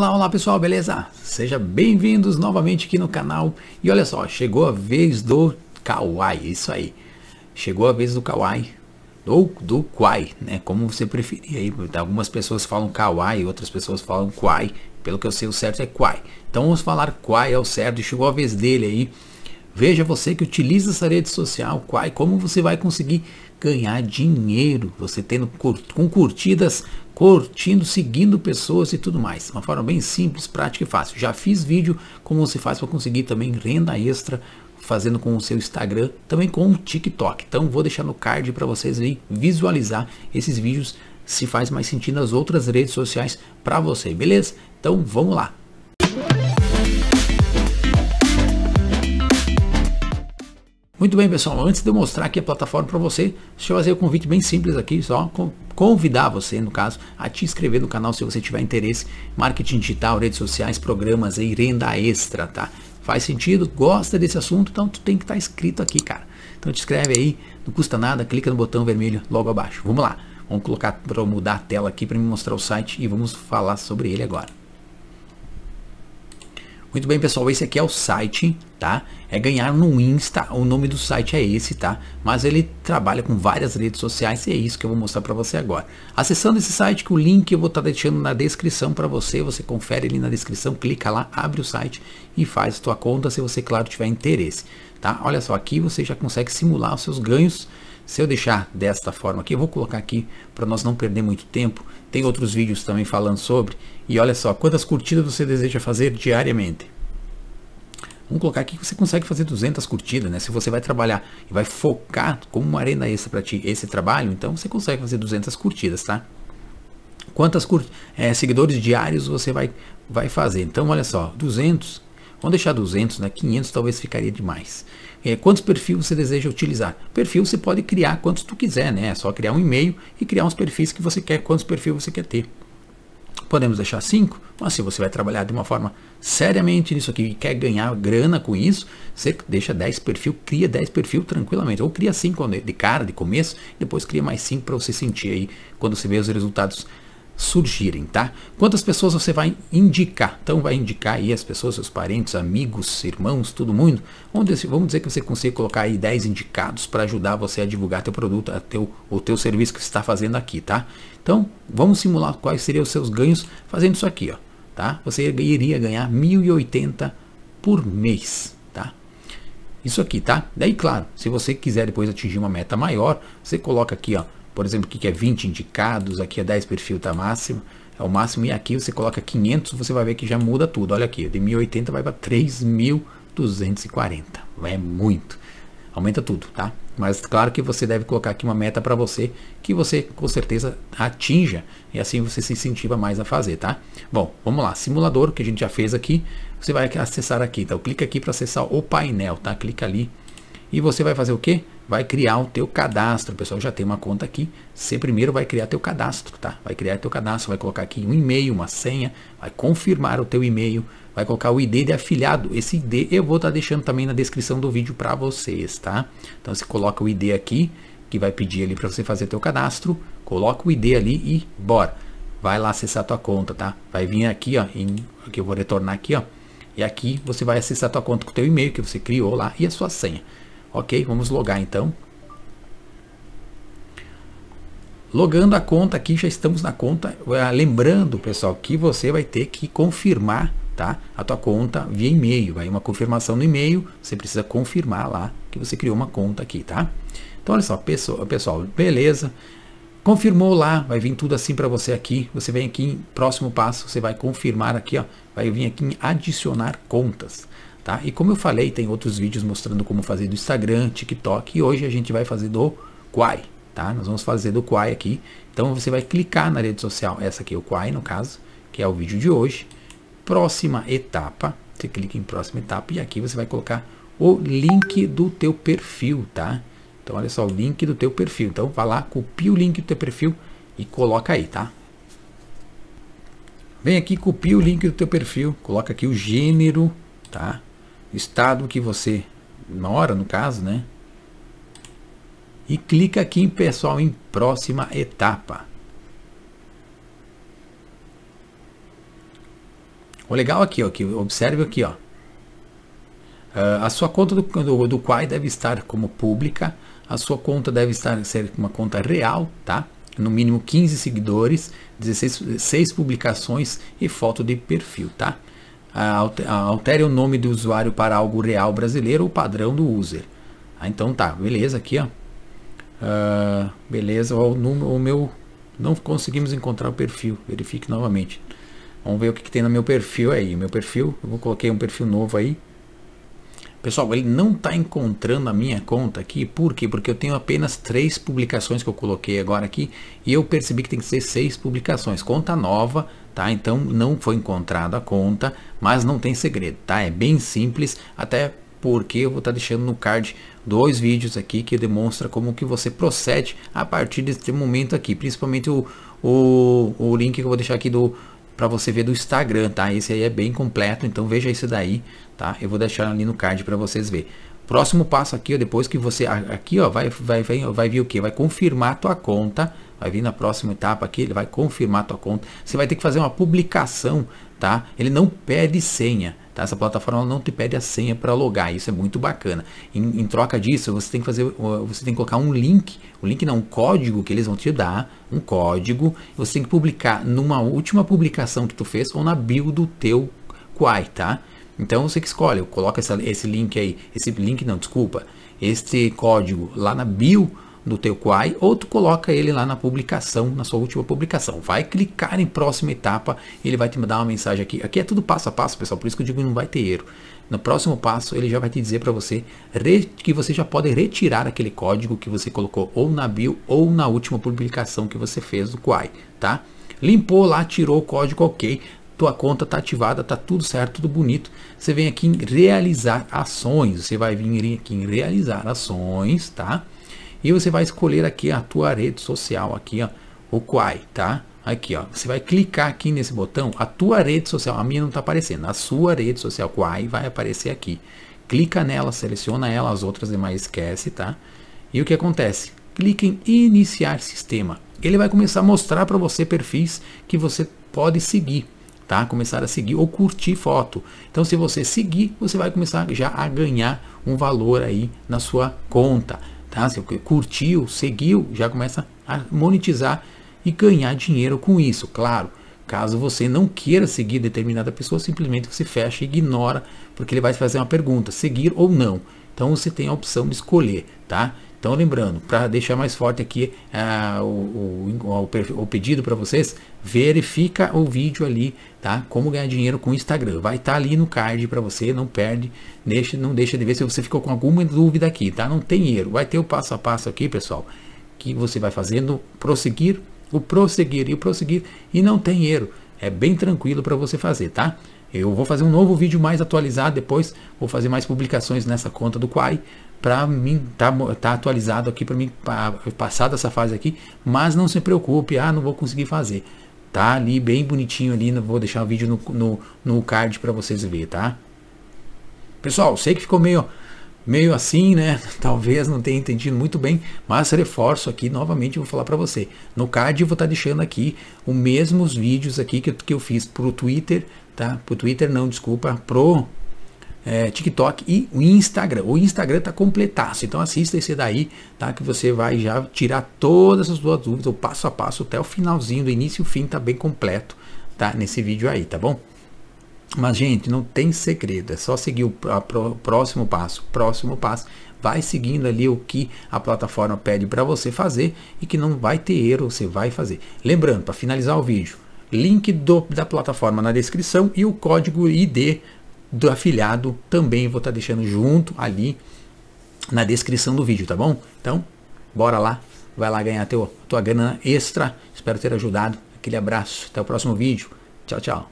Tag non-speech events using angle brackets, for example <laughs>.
Olá, olá pessoal, beleza? Sejam bem-vindos novamente aqui no canal. E olha só, chegou a vez do Kawaii, é isso aí. Chegou a vez do Kawaii, ou do Kwai, né? Como você preferir aí. Algumas pessoas falam Kawaii, outras pessoas falam Kwai. Pelo que eu sei, o certo é Kwai. Então vamos falar Kwai é o certo e chegou a vez dele aí. Veja você que utiliza essa rede social, qual, como você vai conseguir ganhar dinheiro, você tendo com curtidas, curtindo, seguindo pessoas e tudo mais. Uma forma bem simples, prática e fácil. Já fiz vídeo como você faz para conseguir também renda extra fazendo com o seu Instagram, também com o TikTok. Então vou deixar no card para vocês aí visualizar esses vídeos se faz mais sentido nas outras redes sociais para você, beleza? Então vamos lá. Muito bem, pessoal. Antes de eu mostrar aqui a plataforma para você, deixa eu fazer um convite bem simples aqui, só convidar você, no caso, a te inscrever no canal se você tiver interesse. Marketing digital, redes sociais, programas e renda extra, tá? Faz sentido? Gosta desse assunto? Então tu tem que estar tá inscrito aqui, cara. Então te inscreve aí, não custa nada, clica no botão vermelho logo abaixo. Vamos lá. Vamos colocar para mudar a tela aqui para me mostrar o site e vamos falar sobre ele agora. Muito bem, pessoal, esse aqui é o site, tá? É ganhar no Insta, o nome do site é esse, tá? Mas ele trabalha com várias redes sociais e é isso que eu vou mostrar para você agora. Acessando esse site, que o link eu vou estar tá deixando na descrição para você, você confere ali na descrição, clica lá, abre o site e faz sua conta, se você, claro, tiver interesse, tá? Olha só, aqui você já consegue simular os seus ganhos, se eu deixar desta forma aqui, eu vou colocar aqui para nós não perder muito tempo. Tem outros vídeos também falando sobre. E olha só, quantas curtidas você deseja fazer diariamente? Vamos colocar aqui que você consegue fazer 200 curtidas, né? Se você vai trabalhar e vai focar como uma arena extra para ti esse trabalho, então você consegue fazer 200 curtidas, tá? Quantas cur... é, seguidores diários você vai, vai fazer? Então, olha só, 200 Vamos deixar 200, né? 500 talvez ficaria demais. É, quantos perfis você deseja utilizar? Perfil você pode criar quantos tu quiser, né? É só criar um e-mail e criar uns perfis que você quer, quantos perfis você quer ter. Podemos deixar 5, mas se você vai trabalhar de uma forma seriamente nisso aqui e quer ganhar grana com isso, você deixa 10 perfil, cria 10 perfil tranquilamente. Ou cria 5 de cara, de começo, depois cria mais 5 para você sentir aí quando você vê os resultados surgirem, tá? Quantas pessoas você vai indicar? Então vai indicar aí as pessoas, seus parentes, amigos, irmãos, todo mundo. Vamos dizer que você consegue colocar aí 10 indicados para ajudar você a divulgar teu produto, teu, o teu serviço que você está fazendo aqui, tá? Então vamos simular quais seriam os seus ganhos fazendo isso aqui, ó, tá? Você iria ganhar 1.080 por mês, tá? Isso aqui, tá? Daí, claro, se você quiser depois atingir uma meta maior, você coloca aqui, ó, por exemplo, o que é 20 indicados, aqui é 10 perfil tá máximo, é o máximo, e aqui você coloca 500, você vai ver que já muda tudo, olha aqui, de 1080 vai para 3240, é muito, aumenta tudo, tá? Mas claro que você deve colocar aqui uma meta para você, que você com certeza atinja, e assim você se incentiva mais a fazer, tá? Bom, vamos lá, simulador que a gente já fez aqui, você vai acessar aqui, então clica aqui para acessar o painel, tá? Clica ali e você vai fazer o quê? Vai criar o teu cadastro. O pessoal já tem uma conta aqui. Você primeiro vai criar teu cadastro, tá? Vai criar teu cadastro, vai colocar aqui um e-mail, uma senha, vai confirmar o teu e-mail, vai colocar o ID de afiliado. Esse ID eu vou estar tá deixando também na descrição do vídeo para vocês, tá? Então você coloca o ID aqui, que vai pedir ali para você fazer teu cadastro, coloca o ID ali e bora. Vai lá acessar tua conta, tá? Vai vir aqui, ó, em, que eu vou retornar aqui, ó. E aqui você vai acessar tua conta com o teu e-mail que você criou lá e a sua senha. Ok, vamos logar então. Logando a conta aqui, já estamos na conta. Eh, lembrando, pessoal, que você vai ter que confirmar tá? a tua conta via e-mail. Vai uma confirmação no e-mail, você precisa confirmar lá que você criou uma conta aqui, tá? Então, olha só, pessoal, beleza. Confirmou lá, vai vir tudo assim para você aqui. Você vem aqui em próximo passo, você vai confirmar aqui, ó, vai vir aqui em adicionar contas. Tá? E como eu falei, tem outros vídeos mostrando como fazer do Instagram, TikTok, e hoje a gente vai fazer do Quai, tá? Nós vamos fazer do Quai aqui. Então você vai clicar na rede social, essa aqui é o Quai no caso, que é o vídeo de hoje. Próxima etapa, você clica em próxima etapa e aqui você vai colocar o link do teu perfil, tá? Então olha só, o link do teu perfil. Então vai lá, copia o link do teu perfil e coloca aí, tá? Vem aqui, copia o link do teu perfil, coloca aqui o gênero, tá? estado que você mora, no caso, né? E clica aqui em pessoal em próxima etapa. O legal aqui, ó, que observe aqui, ó. Uh, a sua conta do, do, do Quai deve estar como pública, a sua conta deve estar ser uma conta real, tá? No mínimo 15 seguidores, 16 6 publicações e foto de perfil, tá? altere o nome do usuário para algo real brasileiro ou padrão do user. Ah, então tá, beleza, aqui ó. Uh, beleza, o, o, meu. Não conseguimos encontrar o perfil. Verifique novamente. Vamos ver o que, que tem no meu perfil aí. Meu perfil, eu coloquei um perfil novo aí. Pessoal, ele não está encontrando a minha conta aqui, por quê? Porque eu tenho apenas três publicações que eu coloquei agora aqui e eu percebi que tem que ser seis publicações. Conta nova, tá? Então não foi encontrada a conta, mas não tem segredo, tá? É bem simples, até porque eu vou estar tá deixando no card dois vídeos aqui que demonstra como que você procede a partir desse momento aqui, principalmente o, o, o link que eu vou deixar aqui do para você ver do Instagram, tá? Esse aí é bem completo, então veja esse daí, tá? Eu vou deixar ali no card para vocês ver. Próximo passo aqui, ó, depois que você aqui, ó, vai vai vai, vai vir o que? Vai confirmar a tua conta. Vai vir na próxima etapa aqui, ele vai confirmar a tua conta. Você vai ter que fazer uma publicação, tá? Ele não pede senha. Tá? Essa plataforma não te pede a senha para logar, isso é muito bacana. Em, em, troca disso, você tem que fazer, você tem que colocar um link, um link não, um código que eles vão te dar, um código. Você tem que publicar numa última publicação que tu fez ou na bio do teu Quai, tá? Então você que escolhe, coloca esse link aí, esse link não, desculpa, este código lá na bio do teu QI ou tu coloca ele lá na publicação, na sua última publicação. Vai clicar em próxima etapa, ele vai te mandar uma mensagem aqui. Aqui é tudo passo a passo, pessoal, por isso que eu digo que não vai ter erro. No próximo passo, ele já vai te dizer para você que você já pode retirar aquele código que você colocou ou na bio ou na última publicação que você fez do QI, tá? Limpou lá, tirou o código, ok tua conta está ativada, está tudo certo, tudo bonito. Você vem aqui em realizar ações, você vai vir aqui em realizar ações, tá? E você vai escolher aqui a tua rede social, aqui, ó, o Quai, tá? Aqui, ó, você vai clicar aqui nesse botão, a tua rede social, a minha não está aparecendo, a sua rede social Quai vai aparecer aqui. Clica nela, seleciona ela, as outras demais esquece, tá? E o que acontece? Clique em iniciar sistema. Ele vai começar a mostrar para você perfis que você pode seguir, tá? Começar a seguir ou curtir foto. Então, se você seguir, você vai começar já a ganhar um valor aí na sua conta tá? Você curtiu, seguiu, já começa a monetizar e ganhar dinheiro com isso, claro. Caso você não queira seguir determinada pessoa, simplesmente você fecha e ignora, porque ele vai fazer uma pergunta, seguir ou não. Então você tem a opção de escolher, tá? Então, lembrando, para deixar mais forte aqui ah, o, o, o, pedido para vocês, verifica o vídeo ali, tá? Como ganhar dinheiro com o Instagram. Vai estar tá ali no card para você, não perde, deixa, não deixa de ver se você ficou com alguma dúvida aqui, tá? Não tem erro. Vai ter o passo a passo aqui, pessoal, que você vai fazendo prosseguir, o prosseguir e o prosseguir e não tem erro. É bem tranquilo para você fazer, tá? Eu vou fazer um novo vídeo mais atualizado depois, vou fazer mais publicações nessa conta do Quai para mim tá, tá atualizado aqui para mim passar dessa fase aqui, mas não se preocupe, ah, não vou conseguir fazer. Tá ali bem bonitinho ali, vou deixar o vídeo no, no, no card para vocês verem, tá? Pessoal, sei que ficou meio meio assim, né? <laughs> Talvez não tenha entendido muito bem, mas reforço aqui novamente, vou falar para você. No card eu vou estar tá deixando aqui os mesmos vídeos aqui que, que eu fiz pro Twitter, tá? Pro Twitter não, desculpa, pro é, TikTok e o Instagram. O Instagram tá completaço, então assista esse daí, tá? Que você vai já tirar todas as suas dúvidas, o passo a passo até o finalzinho, do início e fim, tá bem completo, tá? Nesse vídeo aí, tá bom? Mas, gente, não tem segredo, é só seguir o próximo passo, próximo passo. Vai seguindo ali o que a plataforma pede para você fazer e que não vai ter erro, você vai fazer. Lembrando, para finalizar o vídeo, link do, da plataforma na descrição e o código ID do afiliado também vou estar tá deixando junto ali na descrição do vídeo, tá bom? Então, bora lá, vai lá ganhar teu, tua grana extra. Espero ter ajudado. Aquele abraço, até o próximo vídeo. Tchau, tchau.